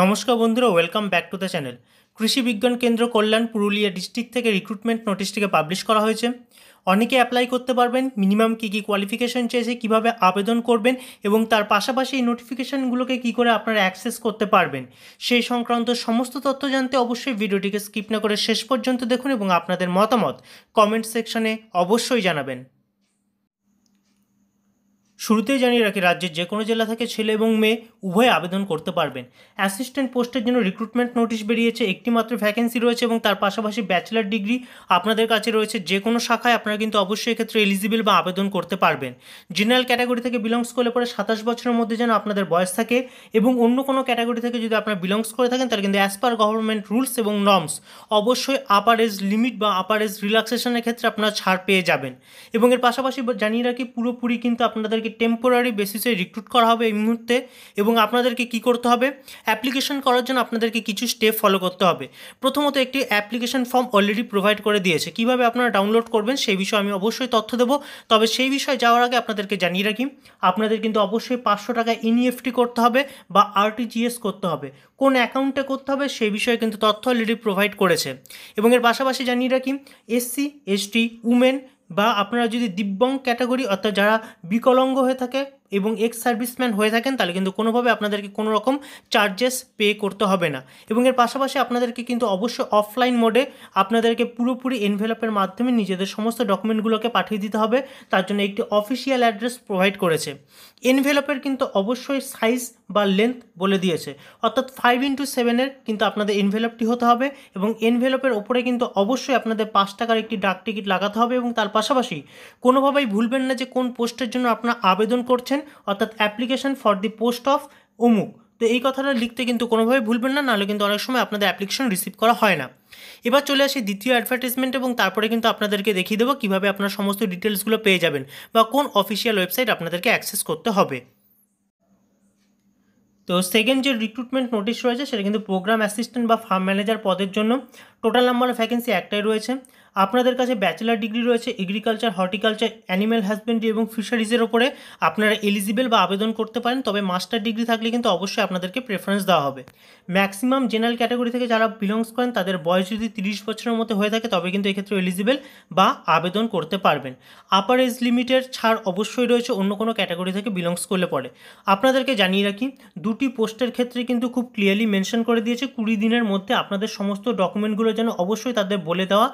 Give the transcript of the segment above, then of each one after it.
নমস্কার বন্ধুরা welcome back to the channel Krishi Vigyan Kendra Kalyan Purulia district থেকে রিক্রুটমেন্ট নোটিশটিকে পাবলিশ করা হয়েছে অনেকে অ্যাপ্লাই করতে পারবেন মিনিমাম কী কী কোয়ালিফিকেশান চেয়েছে কীভাবে আবেদন করবেন এবং তার পাশাপাশি এই নোটিফিকেশানগুলোকে কী করে আপনারা অ্যাক্সেস করতে পারবেন সেই সংক্রান্ত সমস্ত তথ্য জানতে অবশ্যই ভিডিওটিকে স্কিপ না করে শেষ পর্যন্ত দেখুন এবং আপনাদের মতামত কমেন্ট সেকশনে অবশ্যই জানাবেন শুরুতেই জানিয়ে রাখি রাজ্যের যে কোনো জেলা থেকে ছেলে এবং মেয়ে উভয় আবেদন করতে পারবেন অ্যাসিস্ট্যান্ট পোস্টের জন্য রিক্রুটমেন্ট নোটিশ বেরিয়েছে একটি মাত্র ভ্যাকেন্সি রয়েছে এবং তার পাশাপাশি ব্যাচেলার ডিগ্রি আপনাদের কাছে রয়েছে যে কোনো শাখায় আপনারা কিন্তু অবশ্যই এক্ষেত্রে এলিজিবল বা আবেদন করতে পারবেন জেনারেল ক্যাটাগরি থেকে বিলংস করলে পরে সাতাশ বছরের মধ্যে যেন আপনাদের বয়স থাকে এবং অন্য কোনো ক্যাটাগরি থেকে যদি আপনারা বিলংস করে থাকেন তাহলে কিন্তু অ্যাজ পার গভর্নমেন্ট রুলস এবং নর্মস অবশ্যই আপার এজ লিমিট বা আপার এজ রিল্যাক্সেশনের ক্ষেত্রে আপনারা ছাড় পেয়ে যাবেন এবং এর পাশাপাশি জানিয়ে রাখি পুরোপুরি কিন্তু আপনাদেরকে টেম্পোরারি বেসিসে রিক্রুট করা হবে এই মুহূর্তে এবং আপনাদেরকে কি করতে হবে অ্যাপ্লিকেশন করার জন্য আপনাদেরকে কিছু স্টেপ ফলো করতে হবে প্রথমত একটি অ্যাপ্লিকেশন ফর্ম অলরেডি প্রোভাইড করে দিয়েছে কিভাবে আপনারা ডাউনলোড করবেন সেই বিষয়ে আমি অবশ্যই তথ্য দেবো তবে সেই বিষয়ে যাওয়ার আগে আপনাদেরকে জানিয়ে রাখি আপনাদের কিন্তু অবশ্যই পাঁচশো টাকা ইনইএফটি e e করতে হবে বা আরটিজিএস করতে হবে কোন অ্যাকাউন্টে করতে হবে সেই বিষয়ে কিন্তু তথ্য অলরেডি প্রোভাইড করেছে এবং এর পাশাপাশি জানিয়ে রাখি এসসি এসটি উমেন বা আপনারা যদি দিব্যাং ক্যাটাগরি অর্থাৎ যারা বিকলঙ্গ হয়ে থাকে এবং এক্স সার্ভিসম্যান হয়ে থাকেন তাহলে কিন্তু কোনোভাবে আপনাদেরকে কোনো রকম চার্জেস পে করতে হবে না এবং এর পাশাপাশি আপনাদেরকে কিন্তু অবশ্যই অফলাইন মোডে আপনাদেরকে পুরোপুরি এনভেলপের মাধ্যমে নিজেদের সমস্ত ডকুমেন্টগুলোকে পাঠিয়ে দিতে হবে তার জন্য একটি অফিসিয়াল অ্যাড্রেস প্রোভাইড করেছে এনভেলপের কিন্তু অবশ্যই সাইজ বা লেন্থ বলে দিয়েছে অর্থাৎ ফাইভ ইন্টু সেভেনের কিন্তু আপনাদের এনভেলপটি হতে হবে এবং এনভেলপের ওপরে কিন্তু অবশ্যই আপনাদের পাঁচ টাকার একটি ডাক টিকিট লাগাতে হবে এবং তার পাশাপাশি কোনোভাবেই ভুলবেন না যে কোন পোস্টের জন্য আপনারা আবেদন করছেন লিখেছেন অর্থাৎ application for the post of অমুক তো এই কথাটা লিখতে কিন্তু কোনোভাবে ভুলবেন না নাহলে কিন্তু অনেক সময় আপনাদের অ্যাপ্লিকেশন রিসিভ করা হয় না এবার চলে আসি দ্বিতীয় অ্যাডভার্টাইজমেন্ট এবং তারপরে কিন্তু আপনাদেরকে দেখিয়ে দেবো কীভাবে আপনার সমস্ত ডিটেলসগুলো পেয়ে যাবেন বা কোন অফিসিয়াল ওয়েবসাইট আপনাদেরকে অ্যাক্সেস করতে হবে তো সেকেন্ড যে রিক্রুটমেন্ট নোটিশ রয়েছে সেটা কিন্তু প্রোগ্রাম অ্যাসিস্ট্যান্ট বা ফার্ম ম্যানেজার পদের জন্য টোটাল নাম্বার অফ ভ্যাকেন্সি একটাই রয়েছে আপনাদের কাছে ব্যাচেলার ডিগ্রি রয়েছে এগ্রিকালচার হর্টিকালচার অ্যানিম্যাল হাজব্যান্ড্রি এবং ফিশারিজের ওপরে আপনারা এলিজিবল বা আবেদন করতে পারেন তবে মাস্টার ডিগ্রি থাকলে কিন্তু অবশ্যই আপনাদেরকে প্রেফারেন্স দেওয়া হবে ম্যাক্সিমাম জেনারেল ক্যাটাগরি থেকে যারা বিলংস করেন তাদের বয়স যদি তিরিশ বছরের মধ্যে হয়ে থাকে তবে কিন্তু এক্ষেত্রে এলিজিবল বা আবেদন করতে পারবেন আপার এজ লিমিটের ছাড় অবশ্যই রয়েছে অন্য কোনো ক্যাটাগরি থেকে বিলংস করলে পড়ে আপনাদেরকে জানিয়ে রাখি দুটি পোস্টের ক্ষেত্রে কিন্তু খুব ক্লিয়ারলি মেনশন করে দিয়েছে কুড়ি দিনের মধ্যে আপনাদের সমস্ত ডকুমেন্টগুলো যেন অবশ্যই তাদের বলে দেওয়া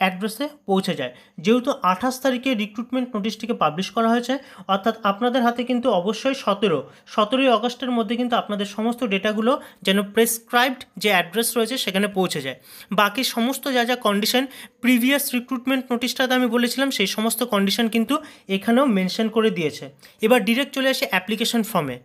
অ্যাড্রেসে পৌঁছে যায় যেহেতু আঠাশ তারিখে রিক্রুটমেন্ট নোটিশটিকে পাবলিশ করা হয়েছে অর্থাৎ আপনাদের হাতে কিন্তু অবশ্যই সতেরো সতেরোই অগস্টের মধ্যে কিন্তু আপনাদের সমস্ত ডেটাগুলো যেন প্রেসক্রাইবড যে অ্যাড্রেস রয়েছে সেখানে পৌঁছে যায় বাকি সমস্ত যা যা কন্ডিশন প্রিভিয়াস রিক্রুটমেন্ট নোটিশটাতে আমি বলেছিলাম সেই সমস্ত কন্ডিশন কিন্তু এখানেও মেনশন করে দিয়েছে এবার ডিরেক্ট চলে আসে অ্যাপ্লিকেশন ফর্মে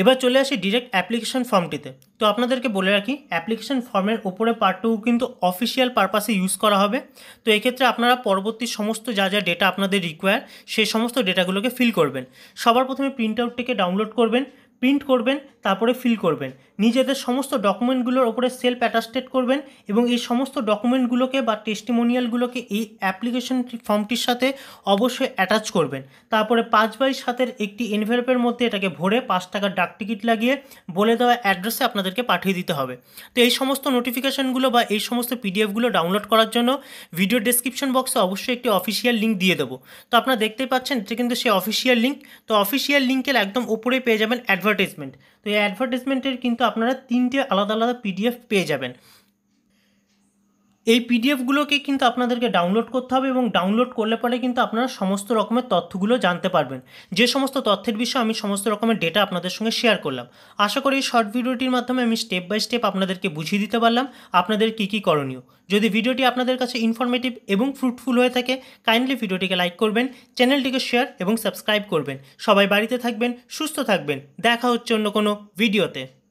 এবার চলে আসি ডিরেক্ট অ্যাপ্লিকেশন ফর্মটিতে তো আপনাদেরকে বলে রাখি অ্যাপ্লিকেশন ফর্মের ওপরে পার্টটুকু কিন্তু অফিসিয়াল পারপাসে ইউজ করা হবে তো এক্ষেত্রে আপনারা পরবর্তী সমস্ত যা যা ডেটা আপনাদের রিকোয়ার সেই সমস্ত ডেটাগুলোকে ফিল করবেন সবার প্রথমে প্রিন্ট আউটটিকে ডাউনলোড করবেন প্রিন্ট করবেন তারপরে ফিল করবেন নিজেদের সমস্ত ডকুমেন্টগুলোর ওপরে সেলফ অ্যাটাস্টেড করবেন এবং এই সমস্ত ডকুমেন্টগুলোকে বা টেস্টিমোনিয়ালগুলোকে এই অ্যাপ্লিকেশন ফর্মটির সাথে অবশ্যই অ্যাটাচ করবেন তারপরে পাঁচ বাই সাতের একটি এনভেলপের মধ্যে এটাকে ভরে পাঁচ টাকার ডাক টিকিট লাগিয়ে বলে দেওয়া অ্যাড্রেসে আপনাদেরকে পাঠিয়ে দিতে হবে তো এই সমস্ত নোটিফিকেশানগুলো বা এই সমস্ত পিডিএফগুলো ডাউনলোড করার জন্য ভিডিও ডেসক্রিপশন বক্সে অবশ্যই একটি অফিসিয়াল লিঙ্ক দিয়ে দেবো তো আপনারা দেখতেই পাচ্ছেন এটা কিন্তু সেই অফিসিয়াল লিঙ্ক তো অফিসিয়াল লিঙ্কের একদম উপরেই পেয়ে যাবেন অ্যাডভার্ট অ্যাডভার্টাইজমেন্ট তো এই অ্যাডভার্টাইজমেন্টের কিন্তু আপনারা তিনটে আলাদা আলাদা পিডিএফ পেয়ে যাবেন এই পিডিএফগুলোকে কিন্তু আপনাদেরকে ডাউনলোড করতে হবে এবং ডাউনলোড করলে পরে কিন্তু আপনারা সমস্ত রকমের তথ্যগুলো জানতে পারবেন যে সমস্ত তথ্যের বিষয়ে আমি সমস্ত রকমের ডেটা আপনাদের সঙ্গে শেয়ার করলাম আশা করি এই শর্ট ভিডিওটির মাধ্যমে আমি স্টেপ বাই স্টেপ আপনাদেরকে বুঝিয়ে দিতে পারলাম আপনাদের কী কী করণীয় যদি ভিডিওটি আপনাদের কাছে ইনফরমেটিভ এবং ফ্রুটফুল হয়ে থাকে কাইন্ডলি ভিডিওটিকে লাইক করবেন চ্যানেলটিকে শেয়ার এবং সাবস্ক্রাইব করবেন সবাই বাড়িতে থাকবেন সুস্থ থাকবেন দেখা হচ্ছে অন্য কোনো ভিডিওতে